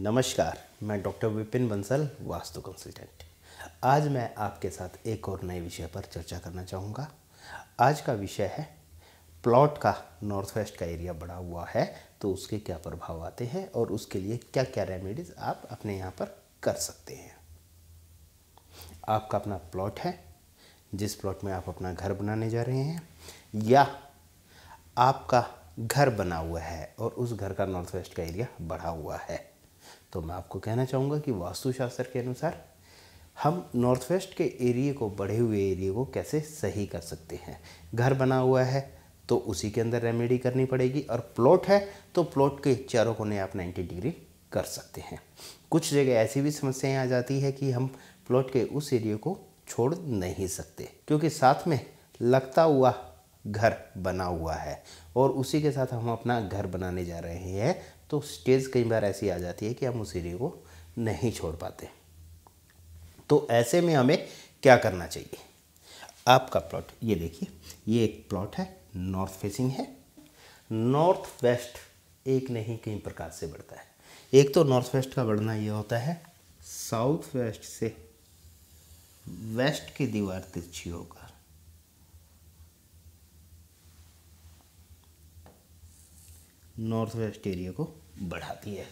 नमस्कार मैं doctor Vipin Bansal Vastu consultant आज मैं आपके साथ एक और नए विषय पर चर्चा करना चाहूँगा आज का विषय है प्लॉट का नॉर्थ वेस्ट का एरिया बढ़ा हुआ है तो उसके क्या प्रभाव आते हैं और उसके लिए क्या क्या रेमेडीज़ आप अपने यहाँ पर कर सकते हैं आपका अपना प्लॉट है जिस प्लॉट में आप अपना घर बनाने जा रहे हैं या आपका घर बना हुआ है और उस घर का नॉर्थ वेस्ट का एरिया बढ़ा हुआ है तो मैं आपको कहना चाहूँगा कि वास्तुशास्त्र के अनुसार हम नॉर्थ वेस्ट के एरिए को बढ़े हुए एरिए को कैसे सही कर सकते हैं घर बना हुआ है तो उसी के अंदर रेमेडी करनी पड़ेगी और प्लॉट है तो प्लॉट के चारों कोने आप 90 डिग्री कर सकते हैं कुछ जगह ऐसी भी समस्याएं आ जाती है कि हम प्लॉट के उस एरिए को छोड़ नहीं सकते क्योंकि साथ में लगता हुआ घर बना हुआ है और उसी के साथ हम अपना घर बनाने जा रहे हैं तो स्टेज कई बार ऐसी आ जाती है कि हम उस एरिए को नहीं छोड़ पाते तो ऐसे में हमें क्या करना चाहिए आपका प्लॉट ये देखिए ये एक प्लॉट है नॉर्थ फेसिंग है नॉर्थ वेस्ट एक नहीं कई प्रकार से बढ़ता है एक तो नॉर्थ वेस्ट का बढ़ना ये होता है साउथ वेस्ट से वेस्ट की दीवार तिरछी होगा नॉर्थ वेस्ट एरिया को बढ़ाती है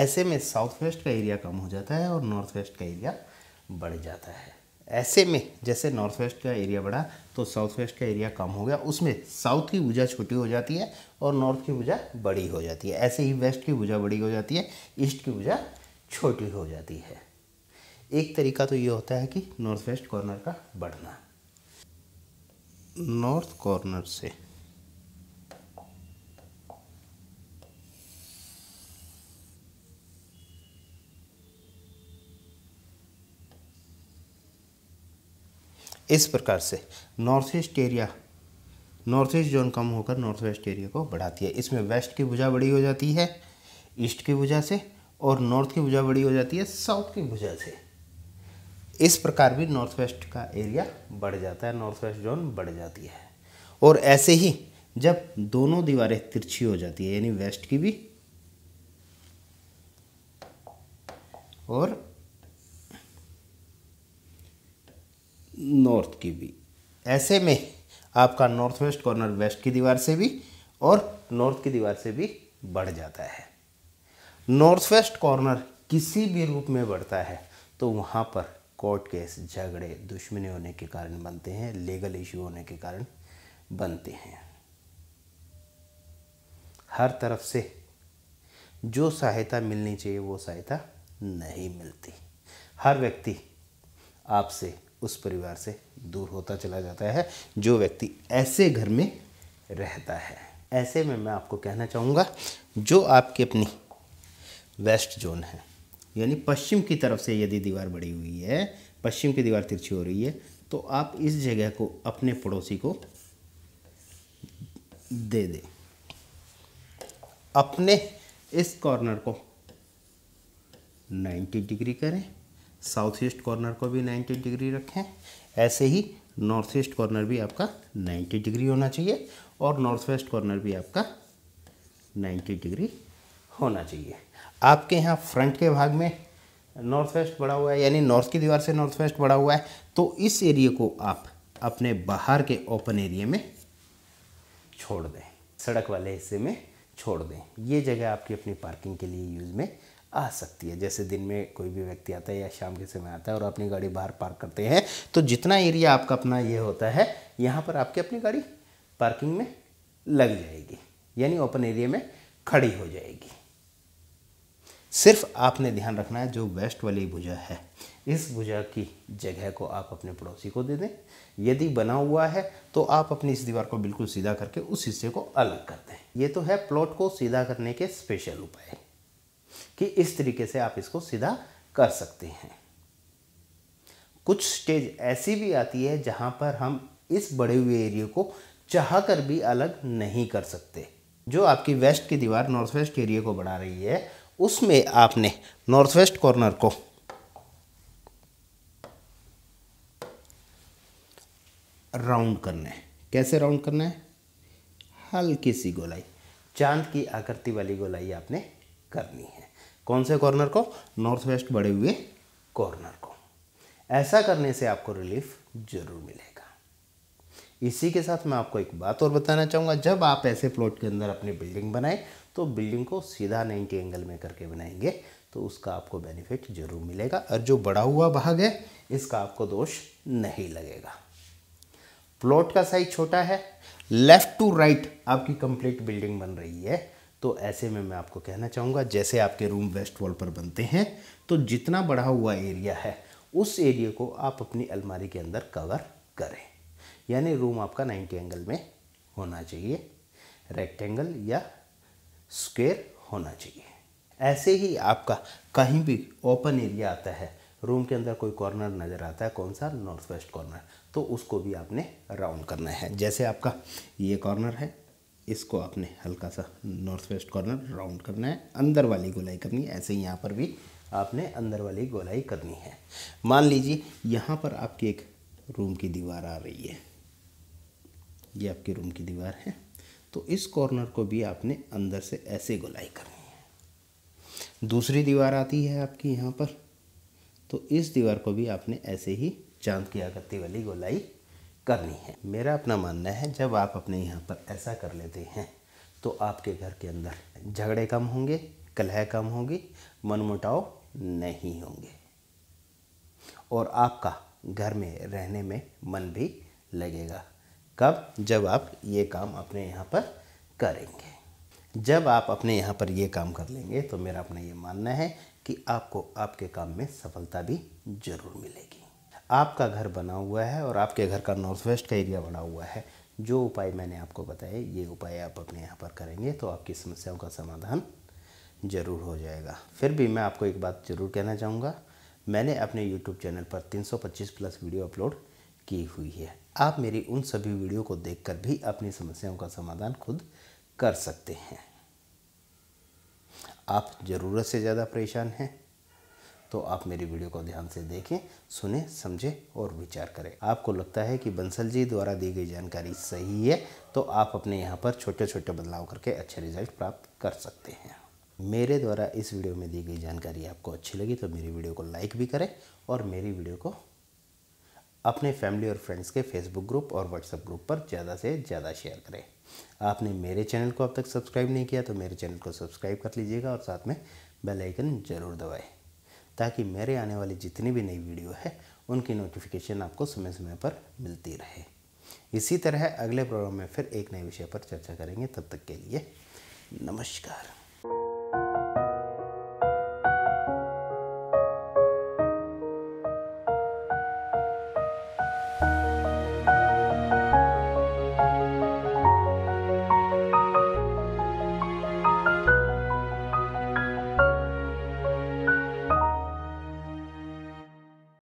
ऐसे में साउथ वेस्ट का एरिया कम हो जाता है और नॉर्थ वेस्ट का एरिया बढ़ जाता है ऐसे में जैसे नॉर्थ वेस्ट का एरिया बढ़ा तो साउथ वेस्ट का एरिया कम हो गया उसमें साउथ की भुजा छोटी हो जाती है और नॉर्थ की ऊर्जा बड़ी हो जाती है ऐसे ही वेस्ट की भुजा बड़ी हो जाती है ईस्ट की भुजा छोटी हो जाती है एक तरीका तो ये होता है कि नॉर्थ वेस्ट कॉर्नर का बढ़ना नॉर्थ कॉर्नर से इस प्रकार से north east area north east zone कम होकर नॉर्थ वेस्ट एरिया को बढ़ाती है इसमें वेस्ट की भुजा बड़ी हो जाती है ईस्ट की भुजा से और नॉर्थ की भुजा बड़ी हो जाती है साउथ की भुजा से इस प्रकार भी नॉर्थ वेस्ट का एरिया बढ़ जाता है नॉर्थ वेस्ट जोन बढ़ जाती है और ऐसे ही जब दोनों दीवारें तिरछी हो जाती है यानी वेस्ट की भी और नॉर्थ की भी ऐसे में आपका नॉर्थ वेस्ट कॉर्नर वेस्ट की दीवार से भी और नॉर्थ की दीवार से भी बढ़ जाता है नॉर्थ वेस्ट कॉर्नर किसी भी रूप में बढ़ता है तो वहाँ पर कोर्ट केस झगड़े दुश्मनी होने के कारण बनते हैं लीगल इशू होने के कारण बनते हैं हर तरफ से जो सहायता मिलनी चाहिए वो सहायता नहीं मिलती हर व्यक्ति आपसे उस परिवार से दूर होता चला जाता है जो व्यक्ति ऐसे घर में रहता है ऐसे में मैं आपको कहना चाहूँगा जो आपकी अपनी वेस्ट जोन है यानी पश्चिम की तरफ से यदि दीवार बढ़ी हुई है पश्चिम की दीवार तिरछी हो रही है तो आप इस जगह को अपने पड़ोसी को दे दें अपने इस कॉर्नर को 90 डिग्री करें साउथ ईस्ट कॉर्नर को भी 90 डिग्री रखें ऐसे ही नॉर्थ ईस्ट कॉर्नर भी आपका 90 डिग्री होना चाहिए और नॉर्थ वेस्ट कॉर्नर भी आपका 90 डिग्री होना चाहिए आपके यहाँ फ्रंट के भाग में नॉर्थ वेस्ट बढ़ा हुआ है यानी नॉर्थ की दीवार से नॉर्थ वेस्ट बढ़ा हुआ है तो इस एरिया को आप अपने बाहर के ओपन एरिए में छोड़ दें सड़क वाले हिस्से में छोड़ दें ये जगह आपकी अपनी पार्किंग के लिए यूज़ में आ सकती है जैसे दिन में कोई भी व्यक्ति आता है या शाम के समय आता है और अपनी गाड़ी बाहर पार्क करते हैं तो जितना एरिया आपका अपना ये होता है यहाँ पर आपकी अपनी गाड़ी पार्किंग में लग जाएगी यानी ओपन एरिया में खड़ी हो जाएगी सिर्फ आपने ध्यान रखना है जो वेस्ट वाली भुजा है इस भुजा की जगह को आप अपने पड़ोसी को दे दें यदि बना हुआ है तो आप अपनी इस दीवार को बिल्कुल सीधा करके उस हिस्से को अलग कर दें ये तो है प्लॉट को सीधा करने के स्पेशल उपाय कि इस तरीके से आप इसको सीधा कर सकते हैं कुछ स्टेज ऐसी भी आती है जहां पर हम इस बड़े हुए एरिया को चाह कर भी अलग नहीं कर सकते जो आपकी वेस्ट की दीवार नॉर्थ वेस्ट एरिया को बढ़ा रही है उसमें आपने नॉर्थ वेस्ट कॉर्नर को राउंड करना है कैसे राउंड करना है हल्की सी गोलाई चांद की आकृति वाली गोलाई आपने करनी है कौन से कॉर्नर को नॉर्थ वेस्ट बढ़े हुए कॉर्नर को ऐसा करने से आपको रिलीफ जरूर मिलेगा इसी के साथ मैं आपको एक बात और बताना चाहूँगा जब आप ऐसे प्लॉट के अंदर अपनी बिल्डिंग बनाएं तो बिल्डिंग को सीधा 90 एंगल में करके बनाएंगे तो उसका आपको बेनिफिट जरूर मिलेगा और जो बड़ा हुआ भाग है इसका आपको दोष नहीं लगेगा प्लॉट का साइज छोटा है लेफ़्ट टू राइट आपकी कंप्लीट बिल्डिंग बन रही है तो ऐसे में मैं आपको कहना चाहूँगा जैसे आपके रूम वेस्ट वॉल पर बनते हैं तो जितना बढ़ा हुआ एरिया है उस एरिया को आप अपनी अलमारी के अंदर कवर करें यानी रूम आपका 90 एंगल में होना चाहिए रेक्टेंगल या स्क्वेयर होना चाहिए ऐसे ही आपका कहीं भी ओपन एरिया आता है रूम के अंदर कोई कॉर्नर नज़र आता है कौन सा नॉर्थ वेस्ट कॉर्नर तो उसको भी आपने राउंड करना है जैसे आपका ये कॉर्नर है इसको आपने हल्का सा नॉर्थ वेस्ट कॉर्नर राउंड करना है अंदर वाली गोलाई करनी है ऐसे ही यहाँ पर भी आपने अंदर वाली गोलाई करनी है मान लीजिए यहाँ पर आपकी एक रूम की दीवार आ रही है ये आपके रूम की दीवार है तो इस कॉर्नर को भी आपने अंदर से ऐसे गोलाई करनी है दूसरी दीवार आती है आपकी यहाँ पर तो इस दीवार को भी आपने ऐसे ही चांद की आकृति वाली गोलाई करनी है मेरा अपना मानना है जब आप अपने यहाँ पर ऐसा कर लेते हैं तो आपके घर के अंदर झगड़े कम होंगे कलह कम होगी मनमुटाव नहीं होंगे और आपका घर में रहने में मन भी लगेगा कब जब आप ये काम अपने यहाँ पर करेंगे जब आप अपने यहाँ पर ये काम कर लेंगे तो मेरा अपना ये मानना है कि आपको आपके काम में सफलता भी ज़रूर मिलेगी आपका घर बना हुआ है और आपके घर का नॉर्थ वेस्ट का एरिया बना हुआ है जो उपाय मैंने आपको बताए ये उपाय आप अपने यहाँ पर करेंगे तो आपकी समस्याओं का समाधान ज़रूर हो जाएगा फिर भी मैं आपको एक बात ज़रूर कहना चाहूँगा मैंने अपने यूट्यूब चैनल पर 325 प्लस वीडियो अपलोड की हुई है आप मेरी उन सभी वीडियो को देखकर भी अपनी समस्याओं का समाधान खुद कर सकते हैं आप ज़रूरत से ज़्यादा परेशान हैं तो आप मेरी वीडियो को ध्यान से देखें सुने समझें और विचार करें आपको लगता है कि बंसल जी द्वारा दी गई जानकारी सही है तो आप अपने यहाँ पर छोटे छोटे बदलाव करके अच्छे रिजल्ट प्राप्त कर सकते हैं मेरे द्वारा इस वीडियो में दी गई जानकारी आपको अच्छी लगी तो मेरी वीडियो को लाइक भी करें और मेरी वीडियो को अपने फैमिली और फ्रेंड्स के फेसबुक ग्रुप और व्हाट्सएप ग्रुप पर ज़्यादा से ज़्यादा शेयर करें आपने मेरे चैनल को अब तक सब्सक्राइब नहीं किया तो मेरे चैनल को सब्सक्राइब कर लीजिएगा और साथ में बेल आइकन जरूर दबाएं ताकि मेरे आने वाली जितनी भी नई वीडियो है उनकी नोटिफिकेशन आपको समय समय पर मिलती रहे इसी तरह अगले प्रोग्राम में फिर एक नए विषय पर चर्चा करेंगे तब तक के लिए नमस्कार